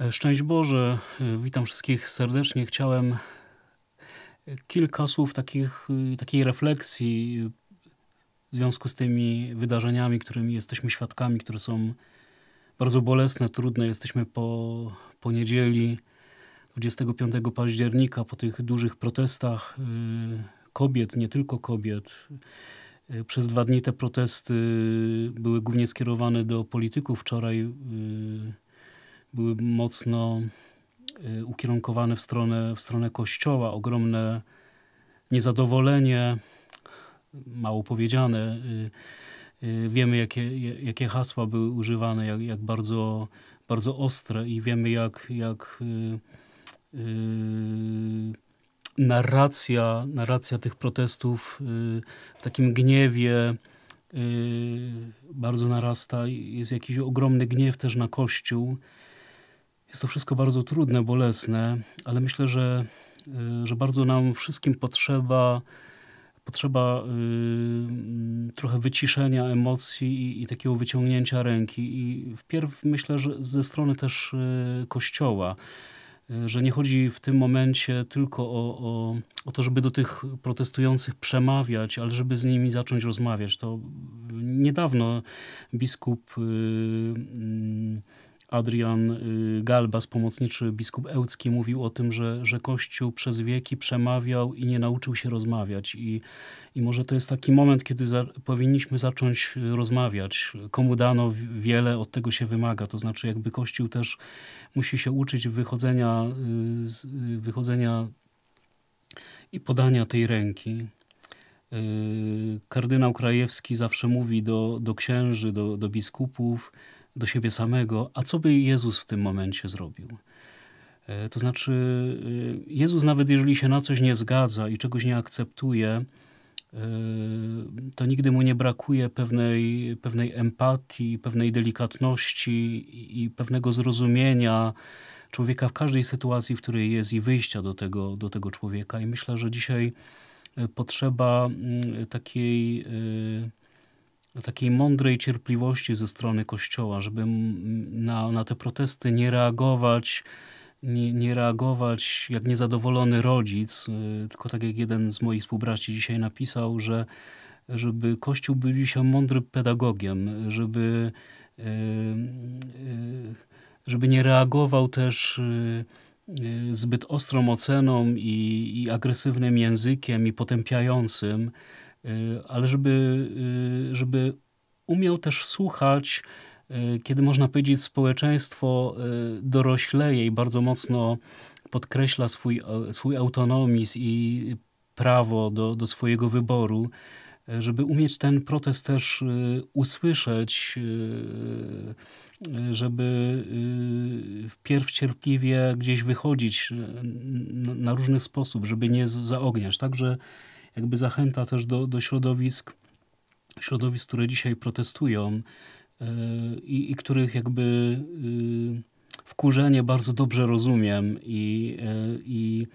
E, szczęść Boże, e, witam wszystkich serdecznie. Chciałem e, kilka słów takich, takiej refleksji w związku z tymi wydarzeniami, którymi jesteśmy świadkami, które są bardzo bolesne, trudne. Jesteśmy po, po niedzieli 25 października, po tych dużych protestach kobiet, nie tylko kobiet. Przez dwa dni te protesty były głównie skierowane do polityków. Wczoraj były mocno y, ukierunkowane w stronę, w stronę kościoła, ogromne niezadowolenie, mało powiedziane. Y, y, wiemy, jakie, jakie hasła były używane, jak, jak bardzo, bardzo ostre i wiemy, jak, jak yy, narracja, narracja tych protestów yy, w takim gniewie yy, bardzo narasta. Jest jakiś ogromny gniew też na Kościół. Jest to wszystko bardzo trudne, bolesne, ale myślę, że, y, że bardzo nam wszystkim potrzeba, potrzeba y, trochę wyciszenia emocji i, i, takiego wyciągnięcia ręki. I wpierw myślę, że ze strony też y, Kościoła, y, że nie chodzi w tym momencie tylko o, o, o, to, żeby do tych protestujących przemawiać, ale żeby z nimi zacząć rozmawiać. To niedawno biskup. Y, mm, Adrian y, Galbas, pomocniczy biskup Ełcki, mówił o tym, że, że Kościół przez wieki przemawiał i nie nauczył się rozmawiać. I, i może to jest taki moment, kiedy za, powinniśmy zacząć y, rozmawiać. Komu dano wiele, od tego się wymaga. To znaczy, jakby Kościół też musi się uczyć wychodzenia, y, wychodzenia i podania tej ręki. Kardynał Krajewski zawsze mówi do, do księży, do, do biskupów, do siebie samego, a co by Jezus w tym momencie zrobił? E, to znaczy, e, Jezus, nawet jeżeli się na coś nie zgadza i czegoś nie akceptuje, e, to nigdy mu nie brakuje pewnej, pewnej empatii, pewnej delikatności i pewnego zrozumienia człowieka w każdej sytuacji, w której jest i wyjścia do tego, do tego człowieka. I myślę, że dzisiaj potrzeba mm, takiej takiej mądrej cierpliwości ze strony Kościoła, żeby na, na te protesty nie reagować, nie, nie, reagować jak niezadowolony rodzic, y, tylko tak jak jeden z moich współbraci dzisiaj napisał, że żeby Kościół był się mądrym pedagogiem, żeby, y, y, żeby nie reagował też zbyt ostrą oceną i, i agresywnym językiem i potępiającym, Y, ale żeby, y, żeby umiał też słuchać, y, kiedy można powiedzieć, społeczeństwo dorośleje i bardzo mocno podkreśla swój, e, swój autonomizm i prawo do, do swojego wyboru, żeby umieć ten protest też usłyszeć, żeby wpierw cierpliwie gdzieś wychodzić na różny sposób, żeby nie zaogniać. Także jakby zachęta też do, do środowisk, środowisk, które dzisiaj protestują e, i, i których jakby e, wkurzenie bardzo dobrze rozumiem e, i, i,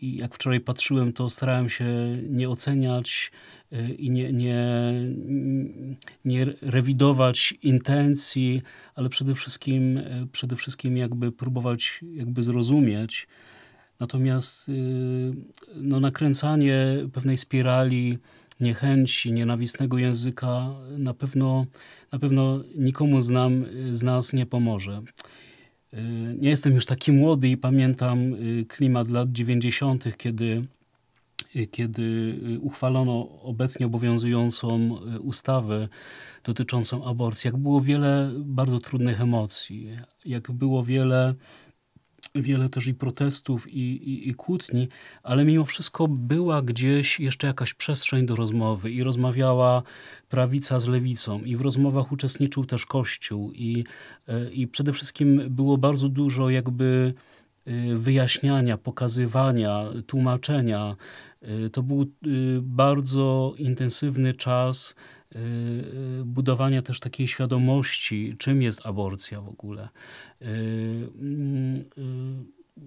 I, jak wczoraj patrzyłem, to starałem się nie oceniać i nie, nie, nie rewidować intencji, ale przede wszystkim, przede wszystkim jakby próbować jakby zrozumieć. Natomiast y, no, nakręcanie pewnej spirali niechęci, nienawistnego języka na pewno, na pewno nikomu z, nam, z nas nie pomoże. Y, nie jestem już taki młody i pamiętam y, klimat lat 90., kiedy, kiedy uchwalono obecnie obowiązującą ustawę dotyczącą aborcji. Jak było wiele bardzo trudnych emocji, jak było wiele wiele też i protestów, i, i, i kłótni, ale mimo wszystko była gdzieś jeszcze jakaś przestrzeń do rozmowy i rozmawiała prawica z lewicą i w rozmowach uczestniczył też Kościół i, e, i przede wszystkim było bardzo dużo jakby e, wyjaśniania, pokazywania, tłumaczenia Y, to był y, bardzo intensywny czas y, budowania też takiej świadomości, czym jest aborcja w ogóle.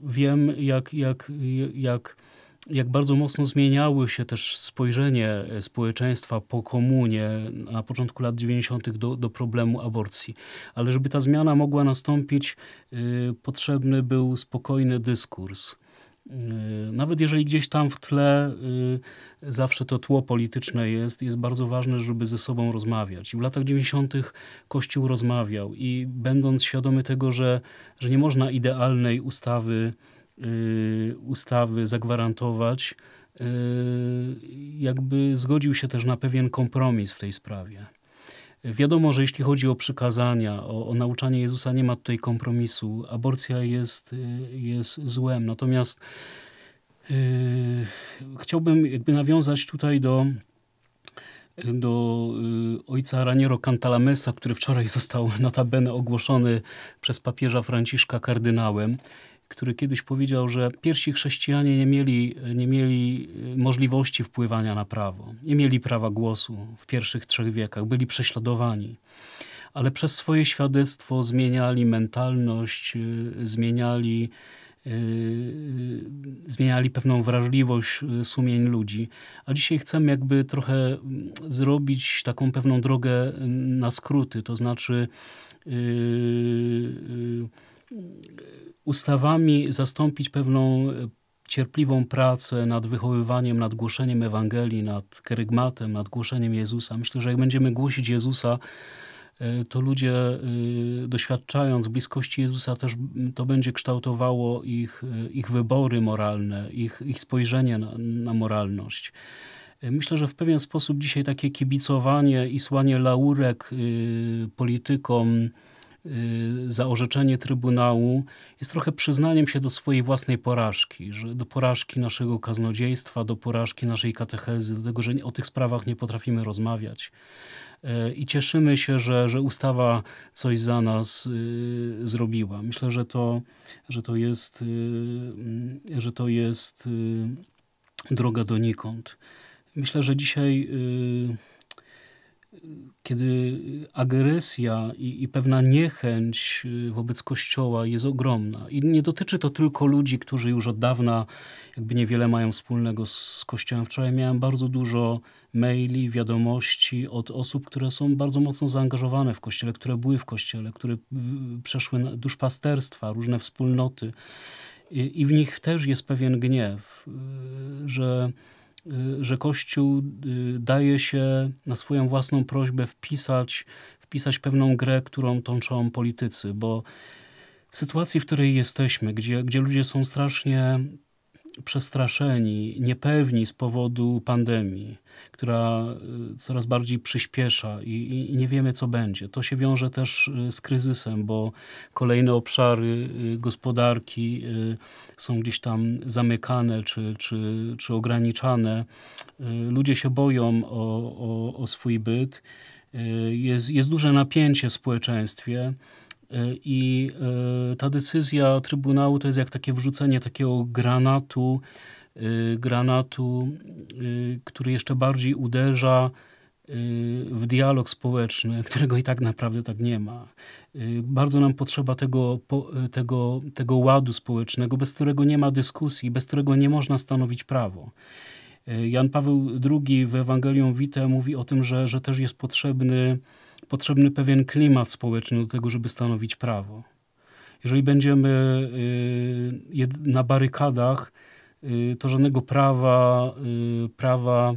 Wiem, jak, jak, jak jak bardzo mocno zmieniały się też spojrzenie e, społeczeństwa po komunie na początku lat 90. Do, do problemu aborcji. Ale żeby ta zmiana mogła nastąpić, potrzebny był spokojny dyskurs. Y, nawet jeżeli gdzieś tam w tle y, zawsze to tło polityczne jest, jest bardzo ważne, żeby ze sobą rozmawiać. I w latach 90. Kościół rozmawiał i będąc świadomy tego, że, że nie można idealnej ustawy, y, ustawy zagwarantować, jakby zgodził się też na pewien kompromis w tej sprawie. Wiadomo, że jeśli chodzi o przykazania, o, o, nauczanie Jezusa, nie ma tutaj kompromisu. Aborcja jest, y, jest złem. Natomiast yy, chciałbym jakby nawiązać tutaj do, do yy, ojca Raniero Cantalamessa, który wczoraj został notabene ogłoszony przez papieża Franciszka kardynałem który kiedyś powiedział, że pierwsi chrześcijanie nie mieli, nie mieli e, możliwości wpływania na prawo, nie mieli prawa głosu w pierwszych trzech wiekach, byli prześladowani, ale przez swoje świadectwo zmieniali mentalność, e, zmieniali, e, zmieniali pewną wrażliwość sumień ludzi. A dzisiaj chcemy jakby trochę mm, zrobić taką pewną drogę mm, na skróty, to znaczy. Yy, yy, ustawami zastąpić pewną e, cierpliwą pracę nad wychowywaniem, nad głoszeniem Ewangelii, nad kerygmatem, nad głoszeniem Jezusa. Myślę, że jak będziemy głosić Jezusa, e, to ludzie e, doświadczając bliskości Jezusa też to będzie kształtowało ich, ich wybory moralne, ich, ich spojrzenie na, na moralność. Myślę, że w pewien sposób dzisiaj takie kibicowanie i słanie laurek politykom, Y, za orzeczenie Trybunału jest trochę przyznaniem się do swojej własnej porażki, że do porażki naszego kaznodziejstwa, do porażki naszej katechezy, do tego, że o tych sprawach nie potrafimy rozmawiać. Y, I cieszymy się, że, że ustawa coś za nas y, zrobiła. Myślę, że to, że to jest, mm, że to jest droga donikąd. Myślę, że dzisiaj kiedy agresja i, i, pewna niechęć y, wobec Kościoła jest ogromna. I nie dotyczy to tylko ludzi, którzy już od dawna jakby niewiele mają wspólnego z Kościołem. Wczoraj miałem bardzo dużo maili, wiadomości od osób, które są bardzo mocno zaangażowane w Kościele, które były w Kościele, które przeszły duszpasterstwa, różne wspólnoty. I, i w nich też jest pewien gniew, y, że Y, że Kościół y, daje się na swoją własną prośbę wpisać, wpisać pewną grę, którą tączą politycy, bo w sytuacji, w której jesteśmy, gdzie, gdzie ludzie są strasznie przestraszeni, niepewni z powodu pandemii, która e, coraz bardziej przyspiesza i, i, nie wiemy, co będzie. To się wiąże też e, z kryzysem, bo kolejne obszary e, gospodarki są gdzieś tam zamykane czy, czy, czy ograniczane. Ludzie się boją o, o, o swój byt. Jest, jest duże napięcie w społeczeństwie. E, I e, ta decyzja Trybunału to jest jak takie wrzucenie takiego granatu, e, granatu, który jeszcze bardziej uderza w dialog społeczny, którego i tak naprawdę tak nie ma. Bardzo nam potrzeba tego, tego, tego ładu społecznego, bez którego nie ma dyskusji, bez którego nie można stanowić prawo. Jan Paweł II w Ewangelii Vitae mówi o tym, że, że też jest potrzebny potrzebny pewien klimat społeczny do tego, żeby stanowić prawo. Jeżeli będziemy y, na barykadach, y, to żadnego prawa, y, prawa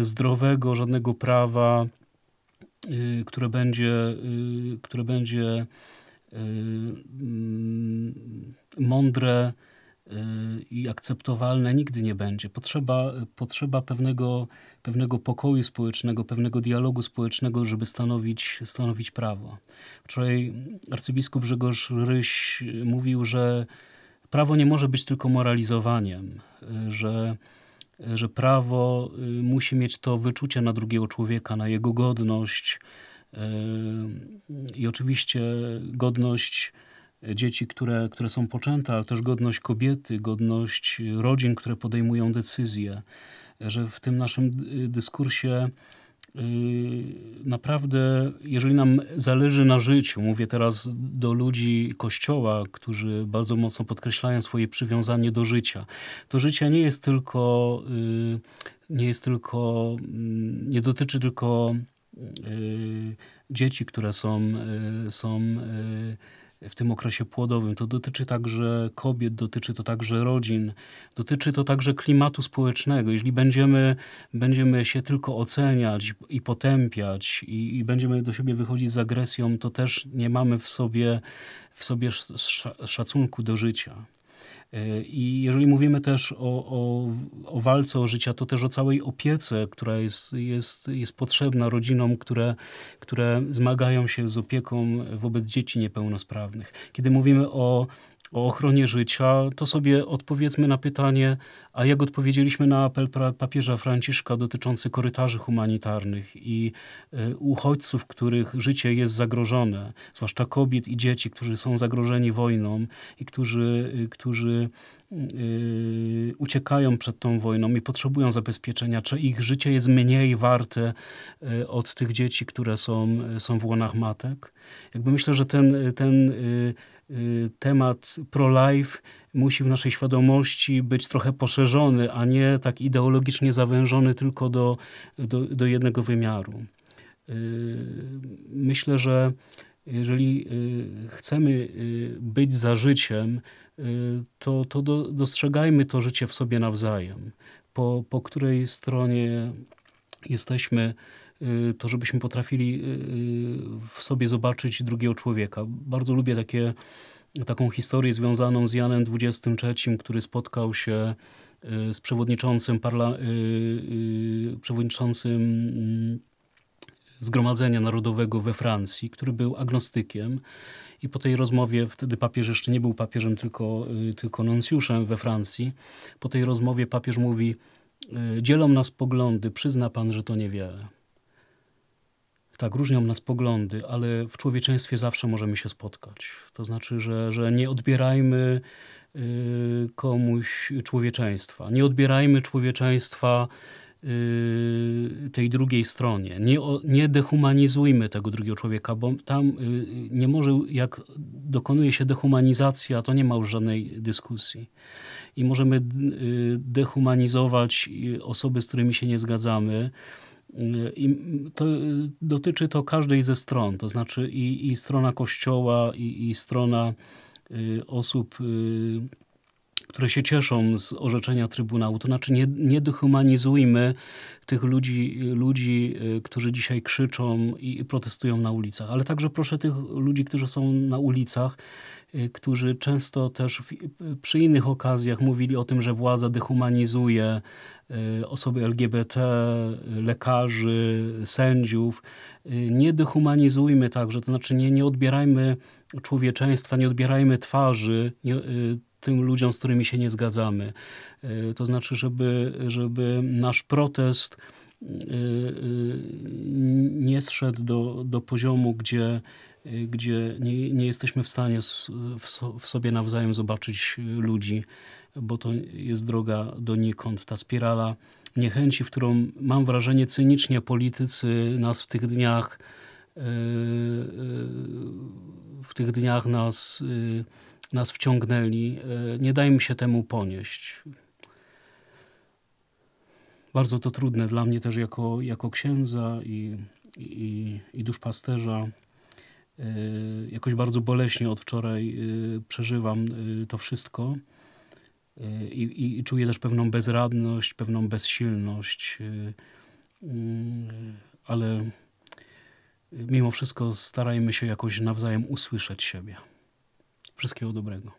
zdrowego, żadnego prawa, które będzie, które będzie mm, mądre, i akceptowalne nigdy nie będzie. Potrzeba, potrzeba pewnego, pewnego pokoju społecznego, pewnego dialogu społecznego, żeby stanowić, stanowić prawo. Wczoraj arcybiskup Grzegorz Ryś mówił, że prawo nie może być tylko moralizowaniem, że, że prawo y, musi mieć to wyczucie na drugiego człowieka, na jego godność y, i oczywiście godność dzieci, które, które są poczęte, ale też godność kobiety, godność rodzin, które podejmują decyzje, że w tym naszym y, dyskursie y, naprawdę, jeżeli nam zależy na życiu, mówię teraz do ludzi Kościoła, którzy bardzo mocno podkreślają swoje przywiązanie do życia, to życie nie jest tylko, y, nie jest tylko, mm, nie dotyczy tylko dzieci, które są, są w tym okresie płodowym. To dotyczy także kobiet, dotyczy to także rodzin, dotyczy to także klimatu społecznego. Jeżeli będziemy, będziemy się tylko oceniać i potępiać i, i będziemy do siebie wychodzić z agresją, to też nie mamy w sobie, w sobie sz, sz, szacunku do życia. E, I jeżeli mówimy też o, o, o walce o życia, to też o całej opiece, która jest, jest, jest potrzebna rodzinom, które, które zmagają się z opieką wobec dzieci niepełnosprawnych. Kiedy mówimy o o ochronie życia, to sobie odpowiedzmy na pytanie, a jak odpowiedzieliśmy na apel papieża Franciszka dotyczący korytarzy humanitarnych i e, uchodźców, których życie jest zagrożone, zwłaszcza kobiet i dzieci, którzy są zagrożeni wojną i którzy, e, którzy Y, uciekają przed tą wojną i potrzebują zabezpieczenia, czy ich życie jest mniej warte y, od tych dzieci, które są, y, są w łonach matek. Jakby myślę, że ten, ten temat pro-life musi w naszej świadomości być trochę poszerzony, a nie tak ideologicznie zawężony tylko do, do, do jednego wymiaru. Myślę, że jeżeli chcemy być za życiem, Y, to, to do, dostrzegajmy to życie w sobie nawzajem. Po, po której stronie jesteśmy, y, to żebyśmy potrafili y, w sobie zobaczyć drugiego człowieka. Bardzo lubię takie, taką historię związaną z Janem XXIII, który spotkał się z przewodniczącym, parla, przewodniczącym mm, Zgromadzenia Narodowego we Francji, który był agnostykiem. I po tej rozmowie, wtedy papież jeszcze nie był papieżem, tylko, y, tylko nuncjuszem we Francji, po tej rozmowie papież mówi: y, Dzielą nas poglądy, przyzna pan, że to niewiele. Tak, różnią nas poglądy, ale w człowieczeństwie zawsze możemy się spotkać. To znaczy, że, że nie odbierajmy y, komuś człowieczeństwa. Nie odbierajmy człowieczeństwa Y, tej drugiej stronie. Nie, nie dehumanizujmy tego drugiego człowieka, bo tam y, nie może, jak dokonuje się dehumanizacja, to nie ma już żadnej dyskusji. I możemy y, dehumanizować osoby, z którymi się nie zgadzamy. I to, dotyczy to każdej ze stron, to znaczy i, i strona kościoła, i, i strona osób które się cieszą z orzeczenia Trybunału. To znaczy nie, nie dehumanizujmy tych ludzi, ludzi, y, którzy dzisiaj krzyczą i protestują na ulicach, ale także proszę tych ludzi, którzy są na ulicach, y, którzy często też y, przy innych okazjach mówili o tym, że władza dehumanizuje osoby LGBT, lekarzy, sędziów. Nie dehumanizujmy także, to znaczy nie, nie odbierajmy człowieczeństwa, nie odbierajmy twarzy, nie, tym ludziom, z którymi się nie zgadzamy. E, to znaczy, żeby, żeby nasz protest e, e, nie zszedł do, do poziomu, gdzie, gdzie nie, nie jesteśmy w stanie w sobie nawzajem zobaczyć ludzi, bo to jest droga donikąd. Ta spirala niechęci, w którą mam wrażenie cynicznie politycy nas w tych dniach w tych dniach nas nas wciągnęli, e, nie dajmy się temu ponieść. Bardzo to trudne dla mnie też jako, jako księdza i, i, i duszpasterza. E, jakoś bardzo boleśnie od wczoraj e, przeżywam to wszystko. I, i, i, czuję też pewną bezradność, pewną bezsilność, mm, ale mimo wszystko starajmy się jakoś nawzajem usłyszeć siebie. Wszystkiego dobrego.